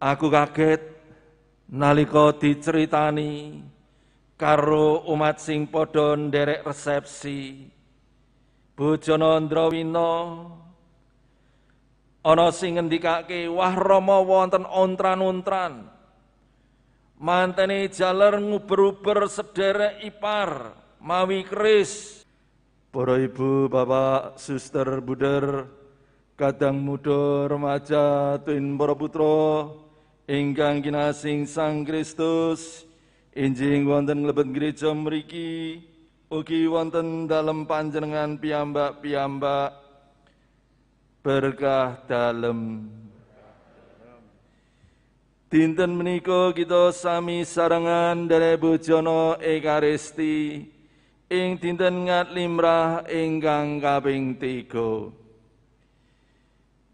Aku kaget nalika diceritani karo umat sing padha nderek resepsi. Bojonandrawina ana sing ngendikake, "Wah Rama wonten ontran-ontran." Mantene jaler nguber-uber sederek ipar mawi keris. Para ibu, bapak, suster, buder, kadang muda, remaja, tuin para putra, ingkang kinasing Sang Kristus injing wonten lebet gereja mriki ugi wonten dalem panjenengan piyambak-piyambak berkah dalem Dinten menika kita sami sarangan dari Bojono Ekaristi ing dinten ngat limrah ingkang kaping tiga.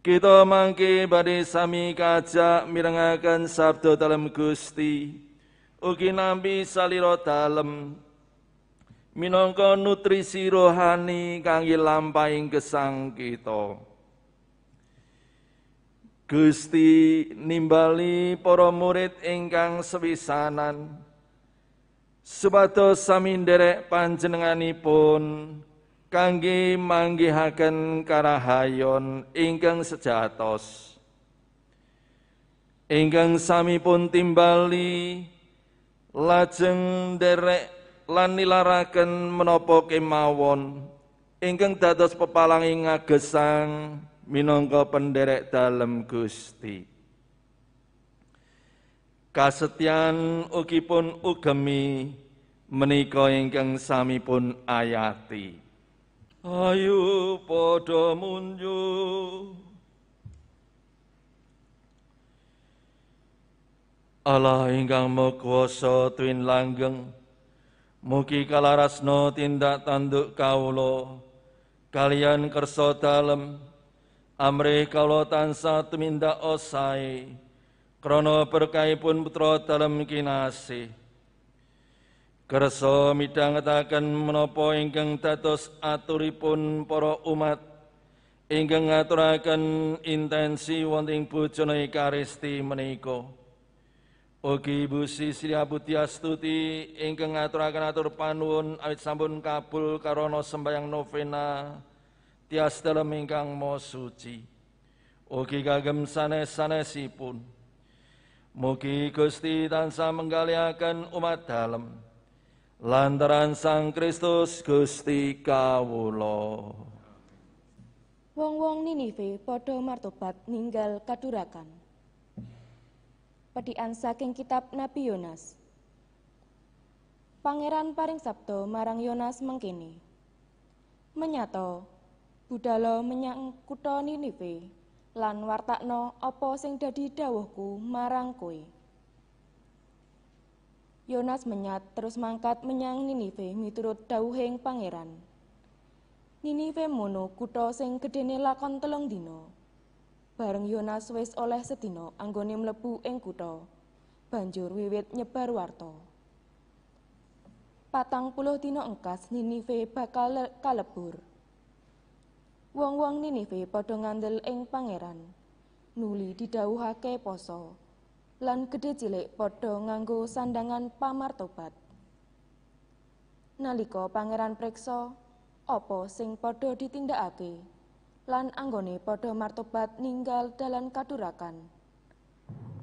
Kita mangke badi sami kajak mirengaken sabdo dalam Gusti. Ugi nampi salira dalem minangka nutrisi rohani kangge lampahing gesang kita. Gusti nimbali para murid ingkang sewisanan supados sami nderek panjenenganipun kangge manggihaken karahayon ingkang sejatos ingkang sami pun timbali lajeng derek lan nilaraken menapa kemawon ingkang dados pepalangi ngagesang minangka penderek dalem Gusti kasetyan ugipun ugemi menika ingkang pun ayati Ayu podo munju, Allah ingkang maha twin langgeng mugi kalarasno tindak tanduk kaulo, kalian kerso dalem amri tansa tansah tumindak krono perkai pun putra dalem kinasih midang midhangetaken menapa ingkang dados aturipun para umat ingkang ngaturakan intensi wanting bojone Karisti meniko. Ugi Ibu Sri Abuti Astuti ingkang atur panun awit sampun kabul karono sembayang novena tias mingkang ingkang mo suci. Ugi kagem sanes-sanesipun. Mugi Gusti tansah menggaliakan umat dalem lantaran Sang Kristus Gusti kawula. Wong-wong Ninive padha martobat ninggal kadurakan. Pedikan saking kitab Nabi Yonas. Pangeran paring sabdo marang Yonas mengkini. Menyato, budalo menyang kutha Ninive lan wartakno apa sing dadi dawuhku marang kowe. Yonas menyat terus mangkat menyang Ninive miturut dawuhing pangeran. Ninive mono kutha sing gedene lakon telung dina. Bareng Yonas wis oleh sedina anggone mlebu ing kutha. Banjur wiwit nyebar warta. Patang puluh dina engkas Ninive bakal kalebur. Wong-wong Ninive padha ngandel ing pangeran. Nuli didhawuhake poso. lan gede cilik padha nganggo sandangan pamartobat. Nalika pangeran preksa apa sing padha ditindakake lan anggone padha martobat ninggal dalan kadurakan.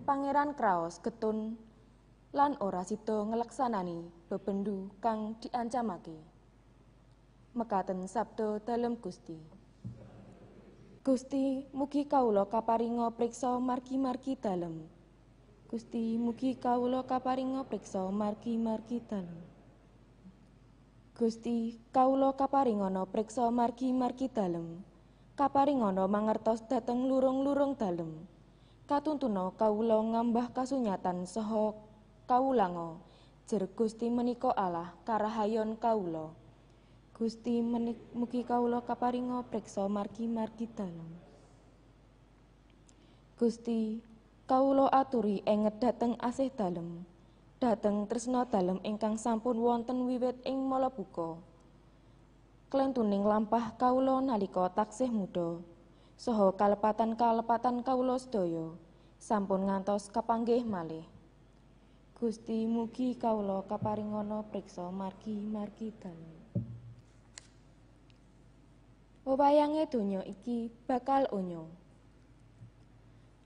Pangeran kraos getun lan ora sida ngleksanani bebendu kang diancamake. Mekaten sabda dalem Gusti. Gusti mugi kawula kaparinga priksa marki-marki dalem. Gusti mugi kawula kaparinga priksa margi margi dalem. Gusti kawula kaparingana priksa margi margi dalem. Kaparingana mangertos dhateng lurung-lurung dalem. Katuntuna kawula ngambah kasunyatan saha kawulango. Jer Gusti menika Allah karahayon kawula. Gusti menik mugi kawula kaparinga priksa margi margi dalem. Gusti kawula aturi enget dateng asih dalem dateng tresna dalem ingkang sampun wonten wiwit ing malabuka klentuning lampah kawula nalika taksih muda saha kalepatan-kalepatan kawula sedaya sampun ngantos kepanggih malih Gusti mugi kawula kaparingana priksa margi-margi dalem Wayange donya iki bakal unyu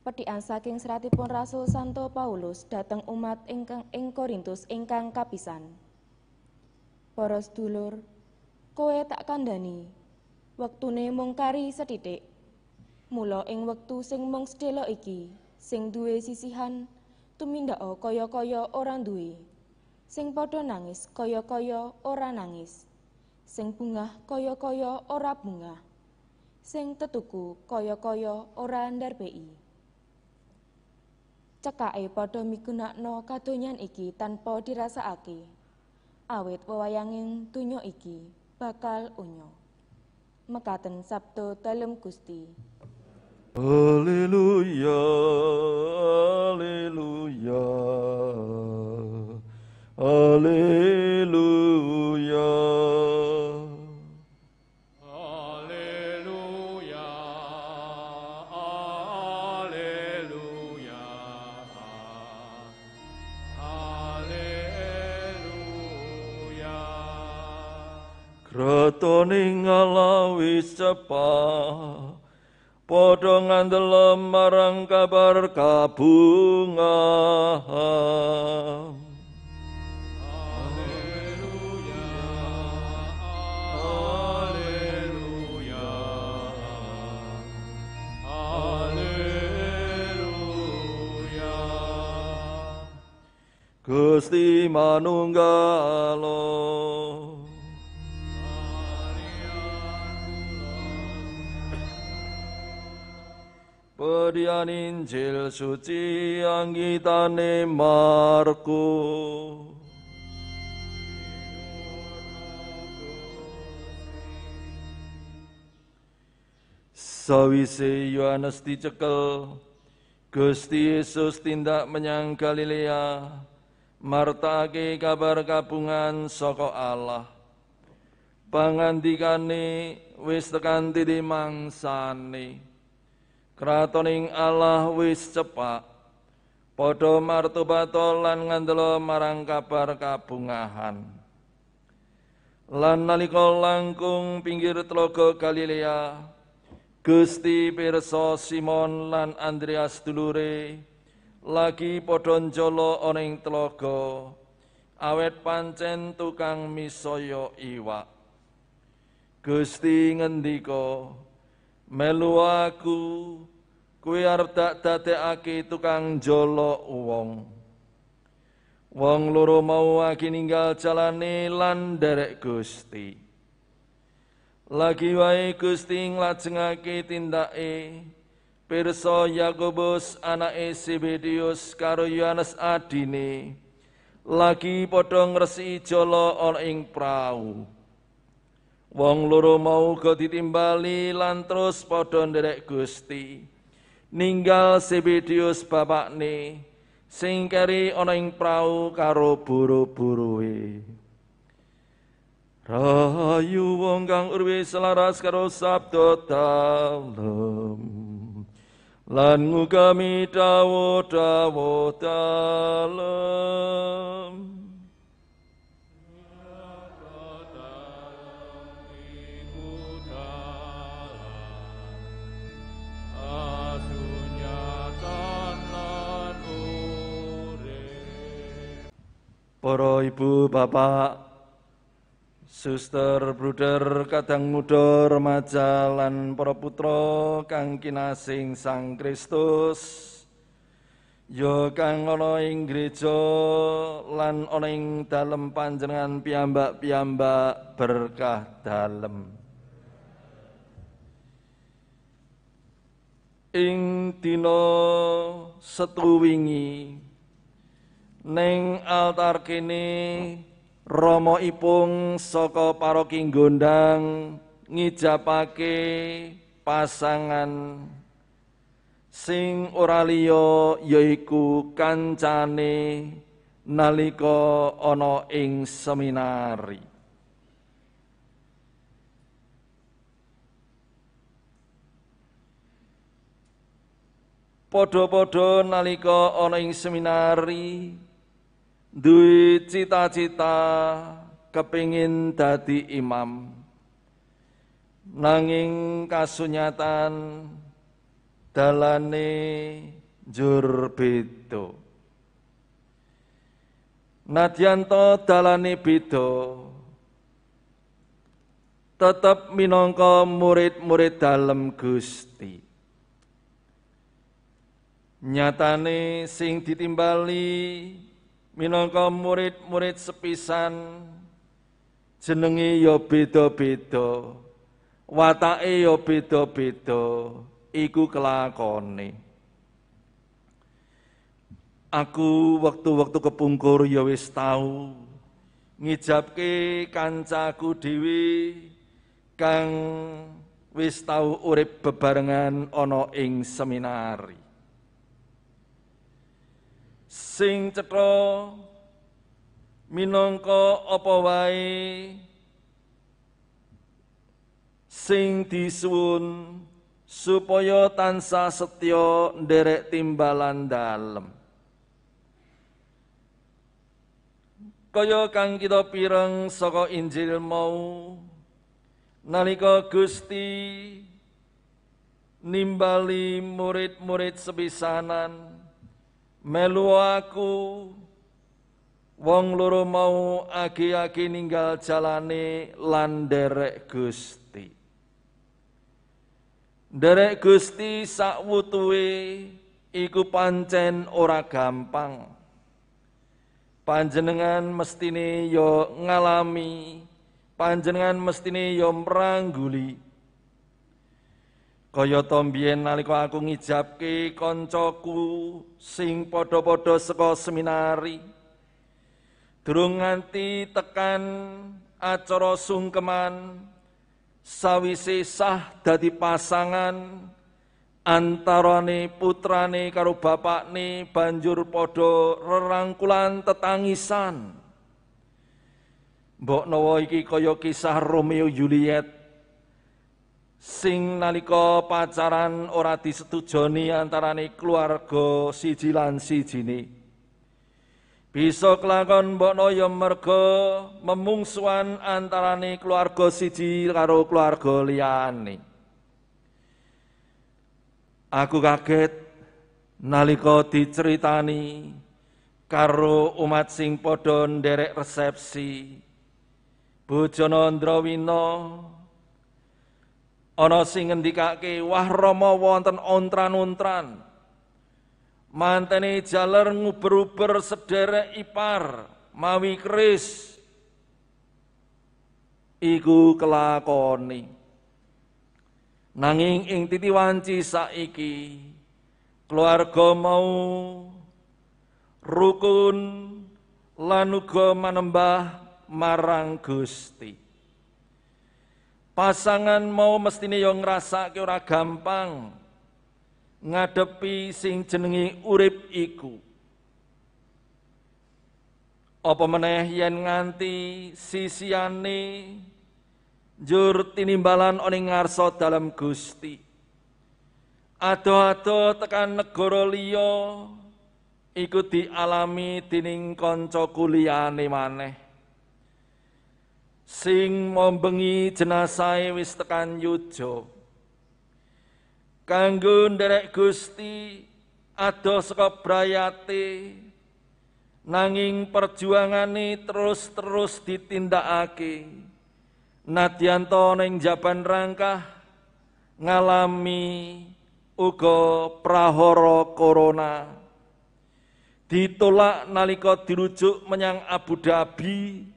pedikan saking seratipun Rasul Santo Paulus dateng umat ingkang ing Korintus ingkang kapisan. Poros dulur, kowe tak kandhani. Wektune mung kari sethithik. Mula ing wektu sing mung sedelo iki, sing duwe sisihan tumindak kaya-kaya ora duwe. Sing padha nangis kaya-kaya ora nangis. Sing bungah kaya-kaya ora bungah. Sing tetuku kaya-kaya ora ndarbei. cekake padha migunakno kadonyan iki tanpa dirasakake. Awit wewayanging tunyo iki bakal unyo. Mekaten Sabdo Dalem Gusti. Haleluya, haleluya, haleluya. Seto ngalawi sepa Podongan dalam marang kabar kabungan Gusti Manunggalo. Perian Injil suci anggitane Markus. Sawise Yohanes dicekel, Gusti Yesus tindak menyang Galilea, ke kabar kabungan soko Allah. Pangandikane wis tekan titik mangsane. Kratoning Allah wis cepak padha martobato lan ngandelo marang kabar kabungahan. Lan nalika langkung pinggir telaga Galilea, Gusti Perso Simon lan Andreas dulure lagi padha njala ana ing telaga awet pancen tukang misaya iwak Gusti ngendika melu aku kuwi arep tak dadekake tukang jolok wong wong loro mau aki ninggal jalane lan derek Gusti lagi wae Gusti nglajengake tindake perso Yakobus anake Sebedius karo Yohanes adine lagi padha resi jala ana ing prau Wong loro mau uga ditimbali lan terus padha nderek Gusti. Ninggal Sebedius bapakne sing keri ana ing prau karo buru-burue. Rayu wong kang urwe selaras karo sabda dalem. Lan ngugami dawa-dawa dalem. Para ibu, bapak, suster, bruder, kadang muda, remaja, lan para putra kang kinasing Sang Kristus. yo ya kang ana ing gereja lan ana ing dalem panjenengan piyambak-piyambak berkah dalem. Ing dina setu wingi Neng altar kini Romo Ipung Soko paroki Gondang ngijapake pasangan sing Uralio liya yaiku kancane naliko ono ing seminari podo-podo naliko ono ing seminari duwe cita-cita kepingin dadi imam nanging kasunyatan dalane jur beda nadyanto dalane beda tetap minangka murid-murid dalam Gusti nyatane sing ditimbali minangka murid-murid sepisan jenenge ya beda-beda watake ya beda-beda iku kelakone aku waktu-waktu kepungkur ya wis tau ngijabke kancaku dewi, kang wis tau urip bebarengan ana ing seminari sing cetha minangka apa wae sing disuwun supaya tansah setya nderek timbalan dalem kaya kang kita pireng saka Injil mau nalika Gusti nimbali murid-murid sepisanan melu aku wong loro mau aki-aki ninggal jalane lan derek Gusti derek Gusti sakwutuwe iku pancen ora gampang panjenengan mestine yo ya ngalami panjenengan mestine yo ya merangguli Kaya ta mbiyen nalika aku ngijabke kancaku sing padha-padha saka seminari durung nganti tekan acara sungkeman sawise sah dadi pasangan antarane putrane karo bapakne banjur padha rerangkulan tetangisan Mbok nawa iki kaya kisah Romeo Juliet sing nalika pacaran ora disetujoni antarane keluarga siji lan sijine bisa kelakon mbokno ya merga memungsuan antarane keluarga siji karo keluarga liyane aku kaget nalika diceritani karo umat sing padha nderek resepsi Bojonandrawina ana sing ngendikake wah Rama wonten ontran-ontran mantene jaler nguber-uber sedherek ipar mawi keris iku kelakoni nanging ing titiwanci saiki keluarga mau rukun lan uga manembah marang Gusti Pasangan mau mestine yo ngerasa ora gampang ngadepi sing jenengi urip iku. Apa meneh yen nganti sisiane jur tinimbalan oning ngarsa dalam Gusti. Ado-ado tekan negara liya iku dialami dening kanca kuliyane maneh sing mombengi jenazah e wis tekan yujo, kanggo nderek Gusti ado saka brayate nanging perjuangane terus-terus ditindakake nadyanto ning jaban rangkah ngalami uga prahara corona ditolak nalika dirujuk menyang Abu Dhabi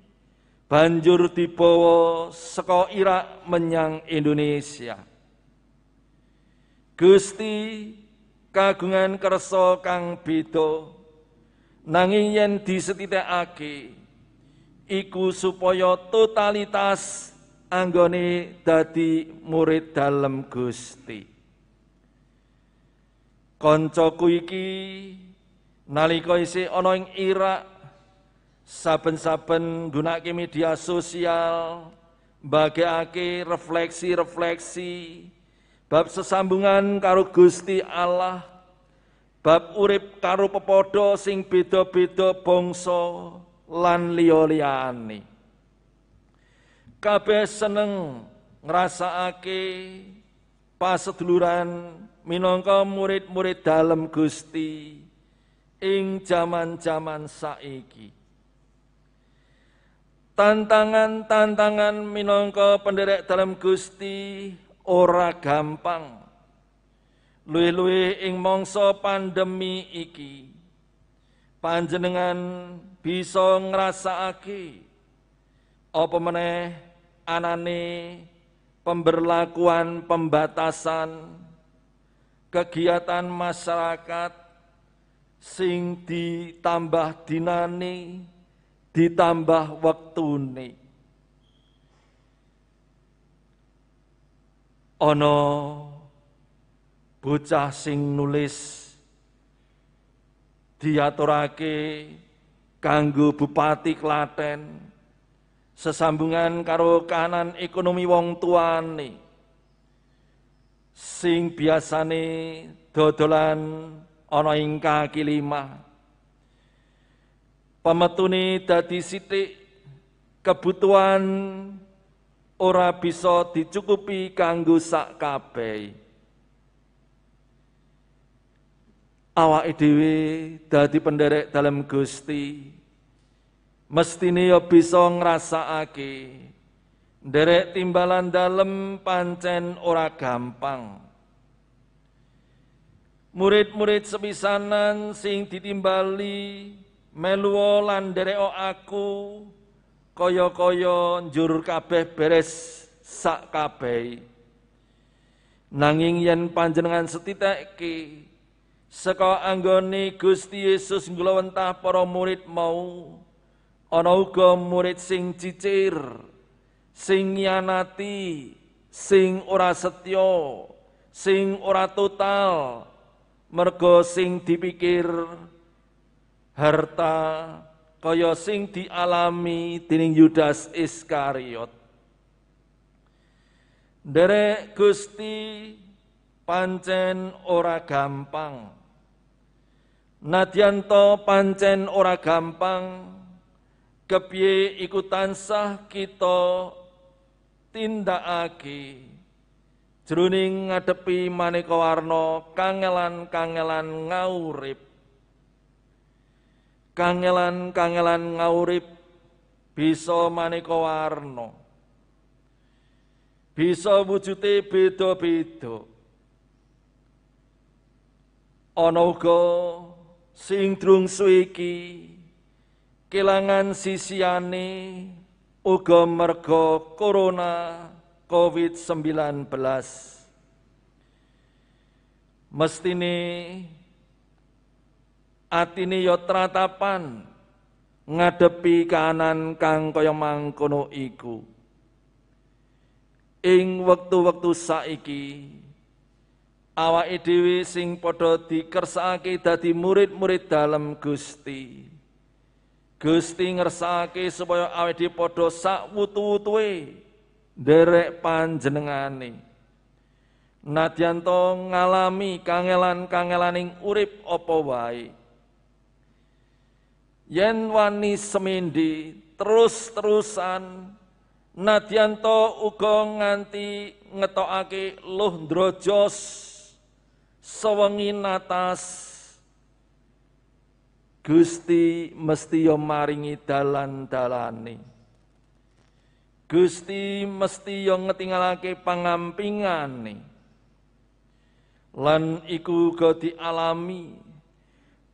banjur dibawa saka Irak menyang Indonesia. Gusti kagungan kerso kang bido nanging yen aki. iku supaya totalitas anggone dadi murid dalam Gusti. Kancaku iki nalika isih ana ing Irak saben-saben gunake media sosial ake refleksi-refleksi bab sesambungan karo Gusti Allah bab urip karo pepodo sing beda-beda bangsa lan liya-liyane kabeh seneng ngrasakake paseduluran minangka murid-murid dalam Gusti ing jaman-jaman saiki tantangan-tantangan minangka penderek dalam Gusti ora gampang Lui-lui ing mangsa pandemi iki panjenengan bisa ngrasakake apa meneh anane pemberlakuan pembatasan kegiatan masyarakat sing ditambah dinani ditambah waktu ini. ono bocah sing nulis diaturake kanggo bupati Klaten sesambungan karo kanan ekonomi wong tuane sing biasane dodolan ana ing kaki lima pemetune dadi sitik kebutuhan ora bisa dicukupi kanggo sak kabeh awake dhewe dadi penderek dalam Gusti mestine ya bisa ngrasakake nderek timbalan dalam pancen ora gampang murid-murid sepisanan sing ditimbali Meluolan dereo aku koyo koyo njur kabeh beres sak kabeh nanging yen panjenengan setiteki saka anggone Gusti Yesus nglowentah para murid mau ana uga murid sing cicir sing nyanati sing ora setya sing ora total mergo sing dipikir harta kaya sing dialami dening Yudas Iskariot. Derek Gusti pancen ora gampang. Nadianto pancen ora gampang kepiye iku tansah kita tindakake jroning ngadepi maneka warna kangelan-kangelan ngaurip kangelan-kangelan ngaurip bisa maneka warna bisa wujude beda-beda ana uga sing drung suwiki kelangan sisiane uga merga corona covid-19 mestine atine ya tratapan ngadepi kanan kang kaya mangkono iku ing wektu-wektu saiki awake dhewe sing padha dikersake dadi murid-murid dalam Gusti Gusti ngersakake supaya awake dhewe padha sak wutuwe nderek panjenengane Nadyanto ngalami kangelan-kangelaning urip apa wae yen wani semindi terus-terusan Nadyanto uga nganti ngetokake luh ndrojos sewengi natas Gusti mesti yo maringi dalan-dalane Gusti mesti yo ngetingalake pangampingane lan iku uga dialami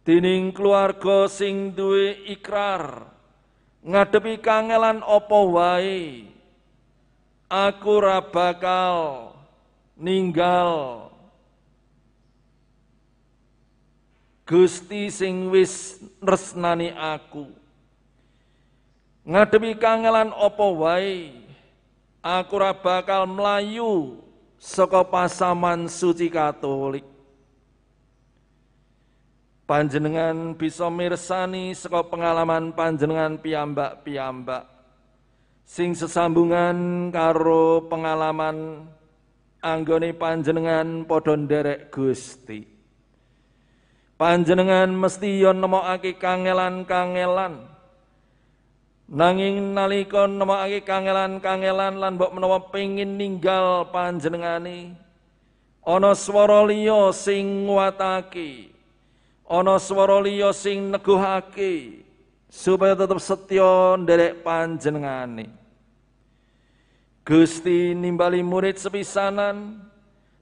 dening keluarga sing duwe ikrar ngadepi kangelan opo wae aku ra bakal ninggal Gusti sing wis resnani aku ngadepi kangelan opo wae aku ra bakal mlayu saka pasaman suci katolik Panjenengan bisa mirsani saka pengalaman panjenengan piyambak-piyambak sing sesambungan karo pengalaman anggone panjenengan padha nderek Gusti. Panjenengan mesti yo nemokake kangelan-kangelan. Nanging nalika nemokake kangelan-kangelan lan mbok menawa pengin ninggal panjenengane ana swara liya sing nguatake ana swara liya sing neguhake supaya tetep setya nderek panjenengane Gusti nimbali murid sepisanan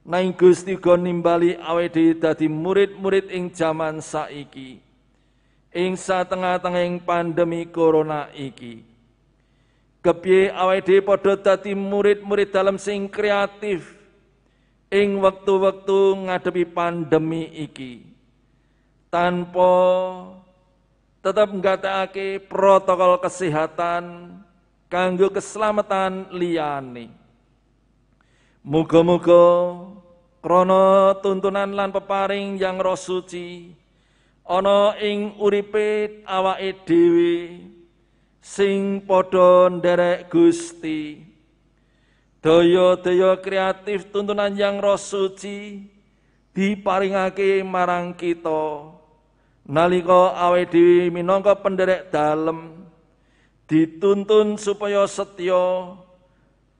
nang Gusti uga nimbali awake dadi murid-murid ing jaman saiki ing satengah-tengahing pandemi corona iki kepiye awake padha dadi murid-murid dalam sing kreatif ing wektu-wektu ngadepi pandemi iki tanpa tetap nggatekake protokol kesehatan kanggo keselamatan liyane. Muga-muga krana tuntunan lan peparing yang roh suci ana ing uripe awake dhewe sing padha nderek Gusti. Daya-daya kreatif tuntunan yang roh suci diparingake marang kita nalika awe dhewe minangka penderek dalem dituntun supaya setya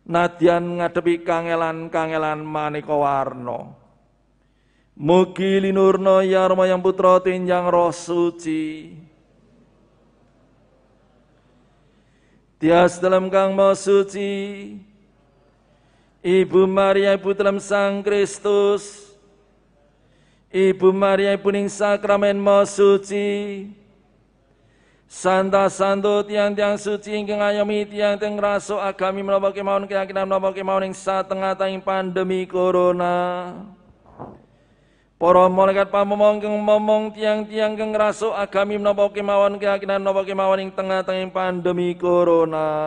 nadyan ngadepi kangelan-kangelan maneka warna mugi linurna ya yang putra tinjang roh suci Tias dalam kang mau suci Ibu Maria Ibu dalam Sang Kristus Ibu Maria puning sakramen mau suci. Santa santo tiang-tiang suci ingkang ayomi tiang tiang raso agami menapa kemauan keyakinan menapa kemawon ing tengah-tengah pandemi corona. Para malaikat pamomong keng momong tiang-tiang keng raso agami menapa kemauan keyakinan menapa kemauan ing tengah tengah pandemi corona.